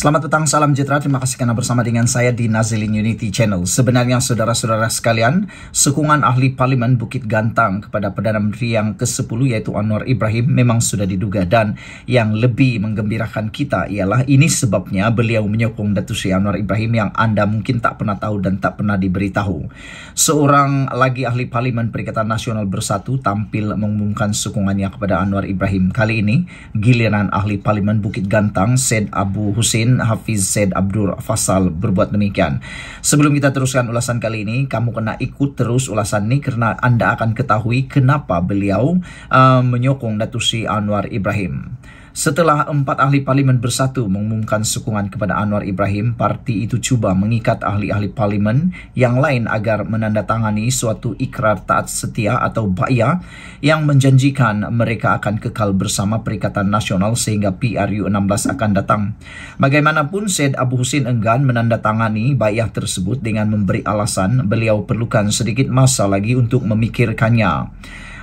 Selamat petang, salam jitra. Terima kasih kerana bersama dengan saya di Nazilin Unity Channel. Sebenarnya, saudara-saudara sekalian, sokongan ahli Parlimen Bukit Gantang kepada Perdana Menteri yang ke-10 iaitu Anwar Ibrahim memang sudah diduga dan yang lebih menggembirakan kita ialah ini sebabnya beliau menyokong Datuk Seri Anwar Ibrahim yang anda mungkin tak pernah tahu dan tak pernah diberitahu. Seorang lagi ahli Parlimen Perikatan Nasional Bersatu tampil mengumumkan sokongannya kepada Anwar Ibrahim. Kali ini, giliran ahli Parlimen Bukit Gantang, Said Abu Hussein Yasin Hafiz Said Abdur Fasal berbuat demikian. Sebelum kita teruskan ulasan kali ini, kamu kena ikut terus ulasan ini kerana Anda akan ketahui kenapa beliau uh, menyokong Datu Sri Anwar Ibrahim. Setelah empat ahli parlimen bersatu mengumumkan sokongan kepada Anwar Ibrahim, parti itu cuba mengikat ahli-ahli parlimen yang lain agar menandatangani suatu ikrar taat setia atau baya yang menjanjikan mereka akan kekal bersama Perikatan Nasional sehingga PRU16 akan datang. Bagaimanapun, Syed Abu Husin enggan menandatangani baya tersebut dengan memberi alasan beliau perlukan sedikit masa lagi untuk memikirkannya.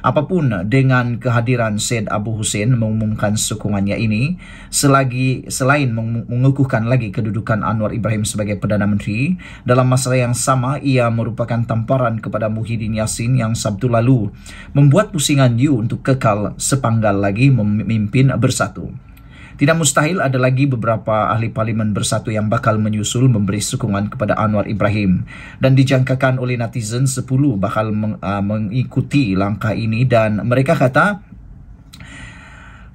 Apapun dengan kehadiran Said Abu Hussein mengumumkan sokongannya ini, selagi selain mengukuhkan lagi kedudukan Anwar Ibrahim sebagai Perdana Menteri, dalam masalah yang sama ia merupakan tamparan kepada Muhyiddin Yassin yang Sabtu lalu membuat pusingan Yu untuk kekal sepanggal lagi memimpin bersatu. Tidak mustahil ada lagi beberapa ahli parlimen bersatu yang bakal menyusul memberi sokongan kepada Anwar Ibrahim. Dan dijangkakan oleh netizen 10 bakal meng, uh, mengikuti langkah ini dan mereka kata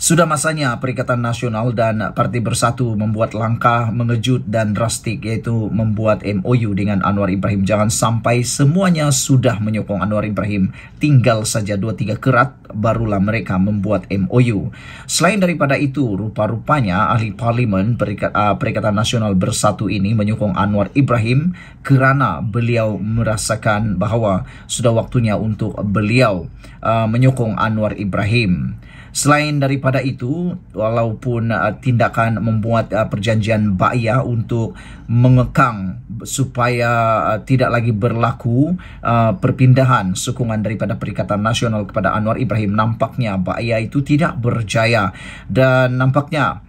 Sudah masanya Perikatan Nasional dan Partai Bersatu membuat langkah mengejut dan drastik yaitu membuat MOU dengan Anwar Ibrahim. Jangan sampai semuanya sudah menyokong Anwar Ibrahim. Tinggal saja 2-3 kerat barulah mereka membuat MOU. Selain daripada itu, rupa-rupanya ahli parlimen ah, Perikatan Nasional Bersatu ini menyokong Anwar Ibrahim kerana beliau merasakan bahwa sudah waktunya untuk beliau uh, menyokong Anwar Ibrahim. Selain daripada itu, walaupun uh, tindakan membuat uh, perjanjian bayar untuk mengekang supaya uh, tidak lagi berlaku uh, perpindahan sokongan daripada Perikatan Nasional kepada Anwar Ibrahim, nampaknya bayar itu tidak berjaya dan nampaknya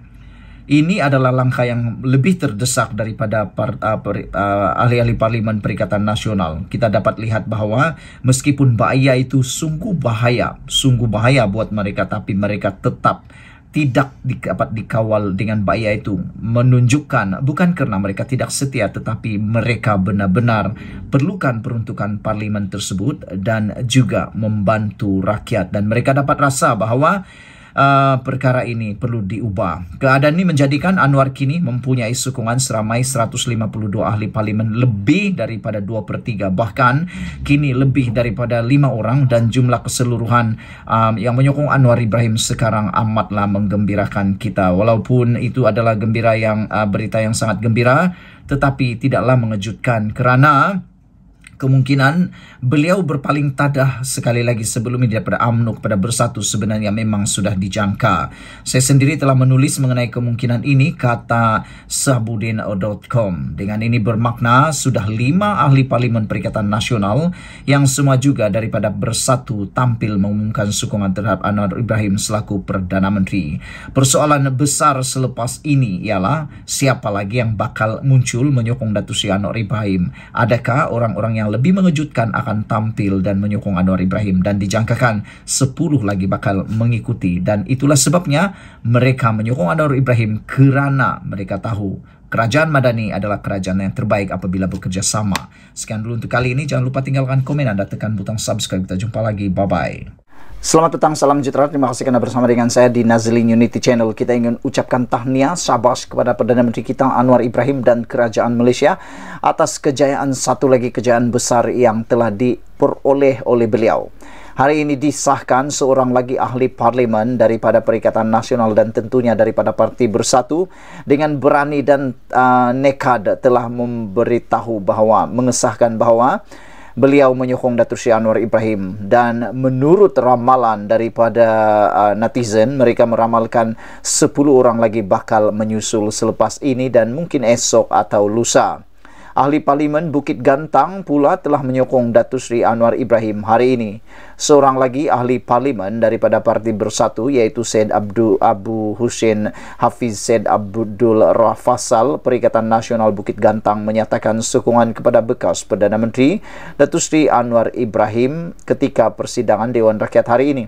ini adalah langkah yang lebih terdesak daripada ah, ah, ahli-ahli uh, uh, parlimen Perikatan Nasional. Kita dapat lihat bahwa meskipun bahaya itu sungguh bahaya, sungguh bahaya buat mereka, tapi mereka tetap tidak dapat dikawal dengan bahaya itu menunjukkan bukan karena mereka tidak setia tetapi mereka benar-benar perlukan peruntukan parlimen tersebut dan juga membantu rakyat dan mereka dapat rasa bahawa Uh, perkara ini perlu diubah. Keadaan ini menjadikan Anwar kini mempunyai sokongan seramai 152 ahli parlimen lebih daripada 2 per 3. Bahkan kini lebih daripada 5 orang dan jumlah keseluruhan um, yang menyokong Anwar Ibrahim sekarang amatlah menggembirakan kita. Walaupun itu adalah gembira yang uh, berita yang sangat gembira tetapi tidaklah mengejutkan kerana kemungkinan beliau berpaling tadah sekali lagi sebelumnya daripada UMNO kepada Bersatu sebenarnya memang sudah dijangka. Saya sendiri telah menulis mengenai kemungkinan ini kata sabudin.com. Dengan ini bermakna sudah lima ahli parlimen Perikatan Nasional yang semua juga daripada Bersatu tampil mengumumkan sokongan terhadap Anwar Ibrahim selaku Perdana Menteri. Persoalan besar selepas ini ialah siapa lagi yang bakal muncul menyokong Datuk Sri Anwar Ibrahim? Adakah orang-orang yang lebih mengejutkan akan tampil dan menyokong Anwar Ibrahim dan dijangkakan 10 lagi bakal mengikuti dan itulah sebabnya mereka menyokong Anwar Ibrahim kerana mereka tahu Kerajaan Madani adalah kerajaan yang terbaik apabila bekerjasama. Sekian dulu untuk kali ini. Jangan lupa tinggalkan komen anda, tekan butang subscribe. Kita jumpa lagi. Bye-bye. Selamat petang, salam sejahtera. Terima kasih kerana bersama dengan saya di Nazlin Unity Channel. Kita ingin ucapkan tahniah sabas kepada Perdana Menteri kita Anwar Ibrahim dan Kerajaan Malaysia atas kejayaan satu lagi kejayaan besar yang telah diperoleh oleh beliau. Hari ini disahkan seorang lagi ahli parlimen daripada Perikatan Nasional dan tentunya daripada Parti Bersatu dengan berani dan uh, nekad telah memberitahu bahawa mengesahkan bahawa beliau menyokong Datuk Seri Anwar Ibrahim dan menurut ramalan daripada uh, netizen mereka meramalkan 10 orang lagi bakal menyusul selepas ini dan mungkin esok atau lusa Ahli Parlimen Bukit Gantang pula telah menyokong Datu Sri Anwar Ibrahim hari ini. Seorang lagi Ahli Parlimen daripada Parti Bersatu yaitu Syed Abdul Abu Hussein Hafiz Syed Abdul Rafasal Perikatan Nasional Bukit Gantang menyatakan sokongan kepada bekas Perdana Menteri Datu Sri Anwar Ibrahim ketika persidangan Dewan Rakyat hari ini.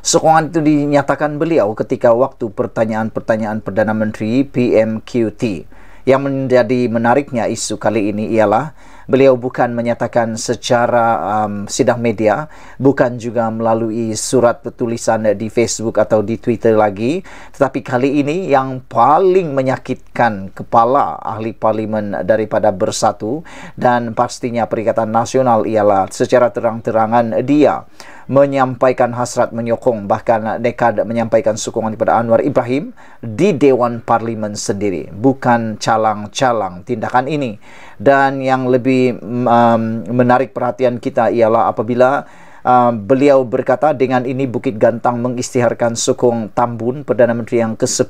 Sokongan itu dinyatakan beliau ketika waktu pertanyaan-pertanyaan Perdana Menteri PMQT. Yang menjadi menariknya isu kali ini ialah beliau bukan menyatakan secara um, sidang media, bukan juga melalui surat petulisan di Facebook atau di Twitter lagi, tetapi kali ini yang paling menyakitkan kepala ahli parlimen daripada Bersatu dan pastinya Perikatan Nasional ialah secara terang-terangan dia menyampaikan hasrat menyokong bahkan dekad menyampaikan sokongan kepada Anwar Ibrahim di Dewan Parlimen sendiri bukan calang-calang tindakan ini dan yang lebih um, menarik perhatian kita ialah apabila Uh, beliau berkata dengan ini Bukit Gantang mengistiharkan sokong Tambun Perdana Menteri yang ke-10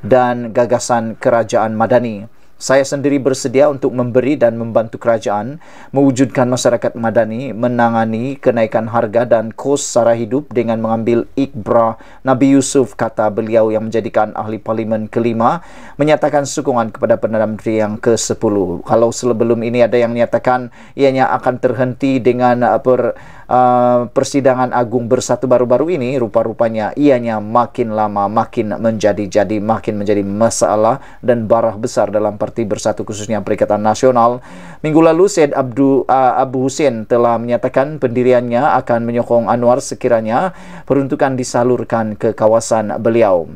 dan gagasan Kerajaan Madani saya sendiri bersedia untuk memberi dan membantu kerajaan mewujudkan masyarakat madani menangani kenaikan harga dan kos sara hidup dengan mengambil ikbra Nabi Yusuf kata beliau yang menjadikan ahli parlimen kelima menyatakan sokongan kepada Perdana Menteri yang ke-10. Kalau sebelum ini ada yang menyatakan ianya akan terhenti dengan uh, per Ah, persidangan agung bersatu baru-baru ini rupa-rupanya ianya makin lama makin menjadi-jadi makin menjadi masalah dan barah besar dalam parti bersatu khususnya perikatan nasional minggu lalu Syed Abdu, uh, Abu Hussein telah menyatakan pendiriannya akan menyokong Anwar sekiranya peruntukan disalurkan ke kawasan beliau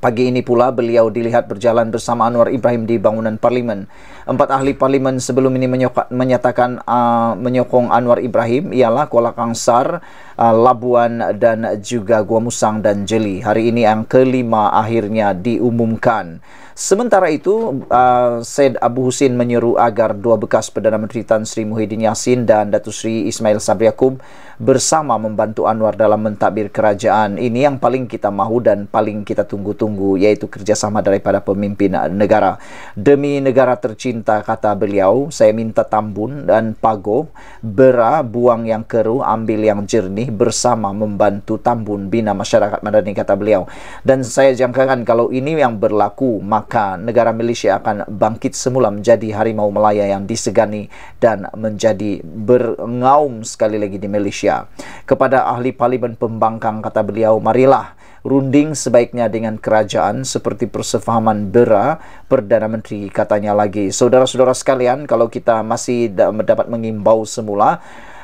Pagi ini pula beliau dilihat berjalan bersama Anwar Ibrahim di bangunan parlimen. Empat ahli parlimen sebelum ini menyatakan uh, menyokong Anwar Ibrahim ialah Kuala Kangsar, Ah, Labuan dan juga Gua Musang dan Jeli. Hari ini yang kelima akhirnya diumumkan. Sementara itu, uh, Said Abu Husin menyeru agar dua bekas Perdana Menteri Tan Sri Muhyiddin Yassin dan Datu Sri Ismail Sabri Yaakob bersama membantu Anwar dalam mentadbir kerajaan. Ini yang paling kita mahu dan paling kita tunggu-tunggu iaitu kerjasama daripada pemimpin negara. Demi negara tercinta kata beliau, saya minta tambun dan pago, bera buang yang keruh, ambil yang jernih, bersama membantu tambun bina masyarakat madani kata beliau dan saya jangkakan kalau ini yang berlaku maka negara Malaysia akan bangkit semula menjadi harimau Melaya yang disegani dan menjadi bergaum sekali lagi di Malaysia kepada ahli parlimen pembangkang kata beliau marilah runding sebaiknya dengan kerajaan seperti persefahaman Bera Perdana Menteri katanya lagi saudara-saudara sekalian kalau kita masih dapat mengimbau semula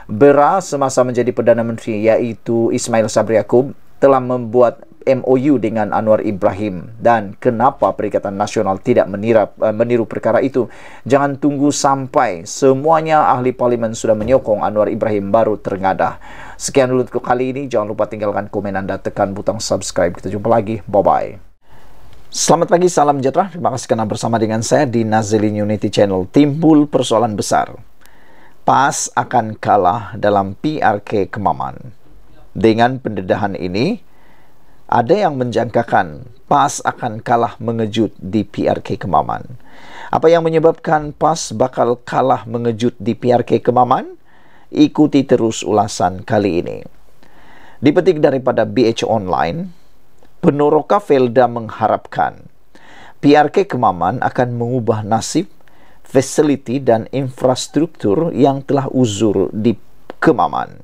Bera semasa menjadi Perdana Menteri iaitu Ismail Sabri Yaakob telah membuat MOU dengan Anwar Ibrahim dan kenapa Perikatan Nasional tidak menira, eh, meniru perkara itu jangan tunggu sampai semuanya ahli parlimen sudah menyokong Anwar Ibrahim baru terengadah sekian dulu untuk kali ini jangan lupa tinggalkan komen anda tekan butang subscribe kita jumpa lagi bye bye Selamat pagi, salam sejahtera. Terima kasih kerana bersama dengan saya di Nazilin Unity Channel. Timbul persoalan besar. PAS akan kalah dalam PRK Kemaman. Dengan pendedahan ini, ada yang menjangkakan PAS akan kalah mengejut di PRK Kemaman. Apa yang menyebabkan PAS bakal kalah mengejut di PRK Kemaman? Ikuti terus ulasan kali ini. Dipetik daripada BH Online, Penoroka Felda mengharapkan PRK Kemaman akan mengubah nasib Facility dan infrastruktur yang telah uzur di Kemaman.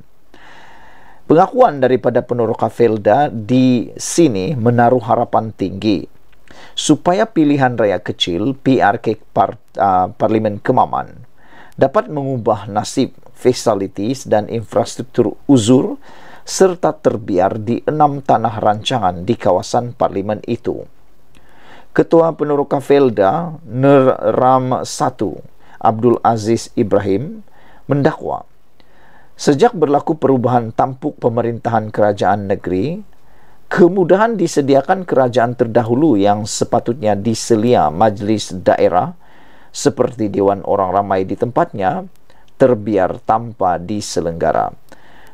Pengakuan daripada peneroka Felda di sini menaruh harapan tinggi supaya pilihan raya kecil PRK Par, uh, Parlimen Kemaman dapat mengubah nasib facilities dan infrastruktur uzur serta terbiar di enam tanah rancangan di kawasan parlimen itu. Ketua Penerokan Felda Nur Ram satu Abdul Aziz Ibrahim mendakwa sejak berlaku perubahan tampuk pemerintahan kerajaan negeri kemudahan disediakan kerajaan terdahulu yang sepatutnya diselia majlis daerah seperti dewan orang ramai di tempatnya terbiar tanpa diselenggara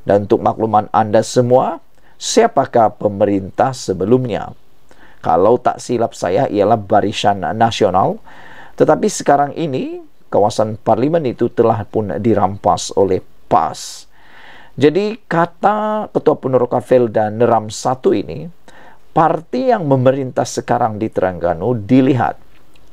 dan untuk makluman anda semua siapakah pemerintah sebelumnya Kalau tak silap saya ialah barisan nasional. Tetapi sekarang ini kawasan parlimen itu telah pun dirampas oleh PAS. Jadi kata Ketua Peneroka dan Neram satu ini, parti yang memerintah sekarang di Terengganu dilihat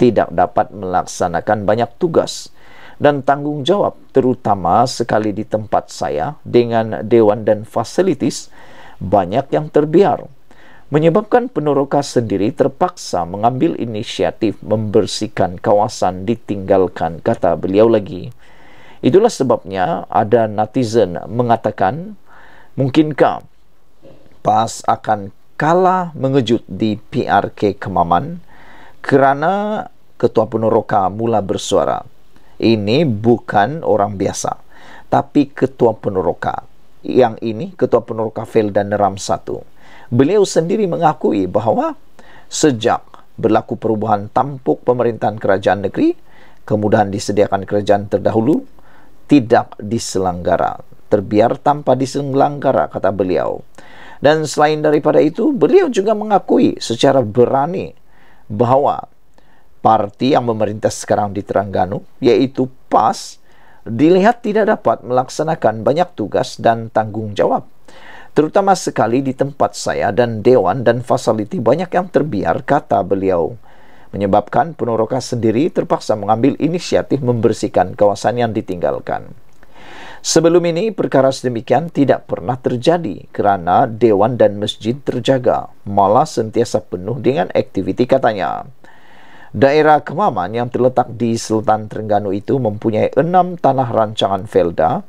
tidak dapat melaksanakan banyak tugas dan tanggung jawab terutama sekali di tempat saya dengan dewan dan fasilitas banyak yang terbiar. menyebabkan peneroka sendiri terpaksa mengambil inisiatif membersihkan kawasan ditinggalkan kata beliau lagi itulah sebabnya ada netizen mengatakan mungkinkah PAS akan kalah mengejut di PRK Kemaman kerana ketua peneroka mula bersuara ini bukan orang biasa tapi ketua peneroka yang ini ketua peneroka Fel dan Neram 1 beliau sendiri mengakui bahawa sejak berlaku perubahan tampuk pemerintahan kerajaan negeri, kemudahan disediakan kerajaan terdahulu tidak diselenggara. Terbiar tanpa diselenggara, kata beliau. Dan selain daripada itu, beliau juga mengakui secara berani bahawa parti yang memerintah sekarang di Terengganu, yaitu PAS, dilihat tidak dapat melaksanakan banyak tugas dan tanggungjawab terutama sekali di tempat saya dan dewan dan fasiliti banyak yang terbiar kata beliau menyebabkan penoroka sendiri terpaksa mengambil inisiatif membersihkan kawasan yang ditinggalkan sebelum ini perkara sedemikian tidak pernah terjadi kerana dewan dan masjid terjaga malah sentiasa penuh dengan aktiviti katanya Daerah Kemaman yang terletak di Sultan Terengganu itu mempunyai enam tanah rancangan Felda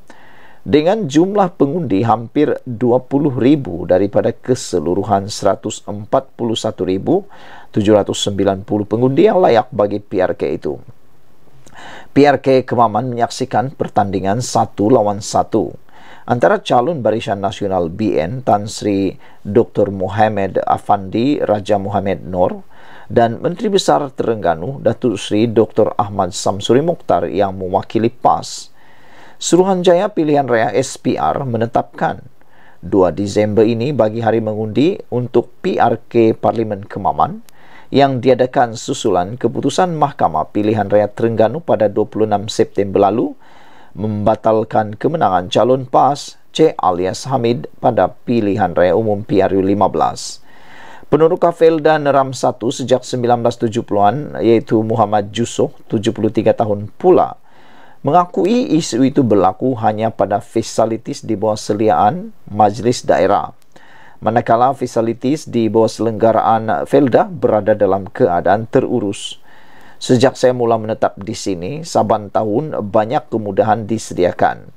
dengan jumlah pengundi hampir 20,000 daripada keseluruhan 141,790 pengundi yang layak bagi PRK itu. PRK Kemaman menyaksikan pertandingan satu lawan satu antara calon barisan nasional BN Tan Sri Dr. Muhammad Afandi Raja Muhammad Nor dan Menteri Besar Terengganu Datuk Sri Dr. Ahmad Samsuri Mukhtar yang mewakili PAS. Suruhanjaya Pilihan Raya SPR menetapkan 2 Disember ini bagi hari mengundi untuk PRK Parlimen Kemaman yang diadakan susulan keputusan Mahkamah Pilihan Raya Terengganu pada 26 September lalu membatalkan kemenangan calon PAS C alias Hamid pada pilihan raya umum PRU 15. Penurut Kafel dan Ram 1 sejak 1970-an iaitu Muhammad Jusuh 73 tahun pula mengakui isu itu berlaku hanya pada fasilitis di bawah seliaan majlis daerah. Manakala fasilitis di bawah selenggaraan Felda berada dalam keadaan terurus. Sejak saya mula menetap di sini, saban tahun banyak kemudahan disediakan.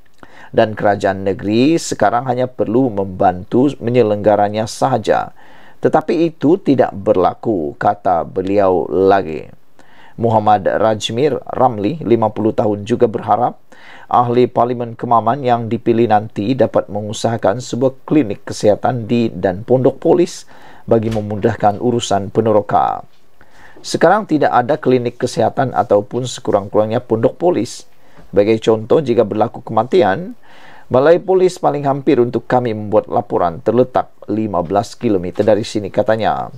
Dan kerajaan negeri sekarang hanya perlu membantu menyelenggaranya sahaja. Tetapi itu tidak berlaku, kata beliau lagi. Muhammad Rajmir Ramli, 50 tahun juga berharap ahli Parlimen Kemaman yang dipilih nanti dapat mengusahakan sebuah klinik kesihatan di dan pondok polis bagi memudahkan urusan peneroka. Sekarang tidak ada klinik kesihatan ataupun sekurang-kurangnya pondok polis. Bagi contoh, jika berlaku kematian, balai polis paling hampir untuk kami membuat laporan terletak 15 km dari sini katanya.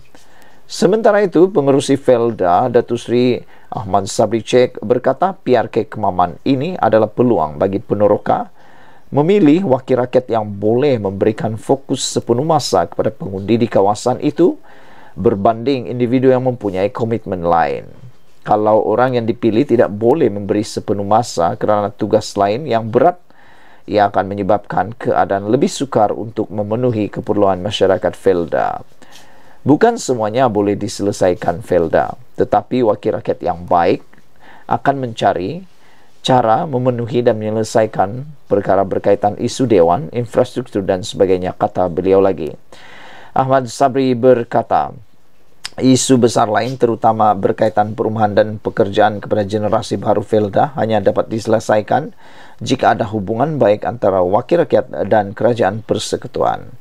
Sementara itu, pengerusi Felda, Datu Sri Ahmad Sabri Sabricek berkata PRK Kemaman ini adalah peluang bagi peneroka memilih wakil rakyat yang boleh memberikan fokus sepenuh masa kepada pengundi di kawasan itu berbanding individu yang mempunyai komitmen lain. Kalau orang yang dipilih tidak boleh memberi sepenuh masa kerana tugas lain yang berat, ia akan menyebabkan keadaan lebih sukar untuk memenuhi keperluan masyarakat Felda. Bukan semuanya boleh diselesaikan Felda, tetapi wakil rakyat yang baik akan mencari cara memenuhi dan menyelesaikan perkara berkaitan isu dewan, infrastruktur dan sebagainya, kata beliau lagi. Ahmad Sabri berkata, isu besar lain terutama berkaitan perumahan dan pekerjaan kepada generasi baru Felda hanya dapat diselesaikan jika ada hubungan baik antara wakil rakyat dan kerajaan persekutuan.